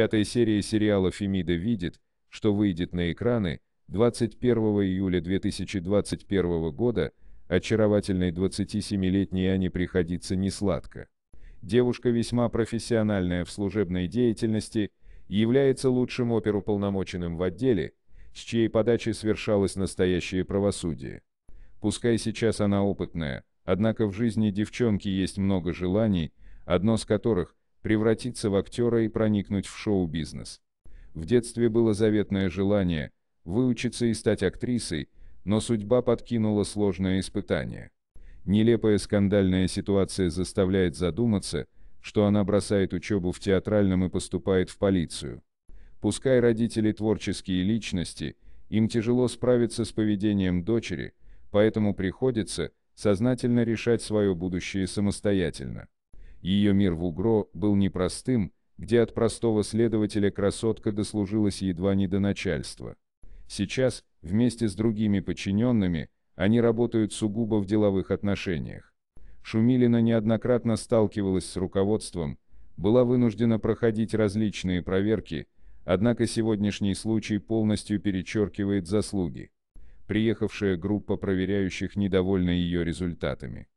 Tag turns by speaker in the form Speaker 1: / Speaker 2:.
Speaker 1: Пятая серия сериала «Фемида видит», что выйдет на экраны 21 июля 2021 года, очаровательной 27-летней Ане приходится несладко. Девушка весьма профессиональная в служебной деятельности, является лучшим оперуполномоченным в отделе, с чьей подачи свершалось настоящее правосудие. Пускай сейчас она опытная, однако в жизни девчонки есть много желаний, одно из которых превратиться в актера и проникнуть в шоу-бизнес. В детстве было заветное желание выучиться и стать актрисой, но судьба подкинула сложное испытание. Нелепая скандальная ситуация заставляет задуматься, что она бросает учебу в театральном и поступает в полицию. Пускай родители творческие личности, им тяжело справиться с поведением дочери, поэтому приходится сознательно решать свое будущее самостоятельно. Ее мир в Угро был непростым, где от простого следователя красотка дослужилась едва не до начальства. Сейчас, вместе с другими подчиненными, они работают сугубо в деловых отношениях. Шумилина неоднократно сталкивалась с руководством, была вынуждена проходить различные проверки, однако сегодняшний случай полностью перечеркивает заслуги. Приехавшая группа проверяющих недовольна ее результатами.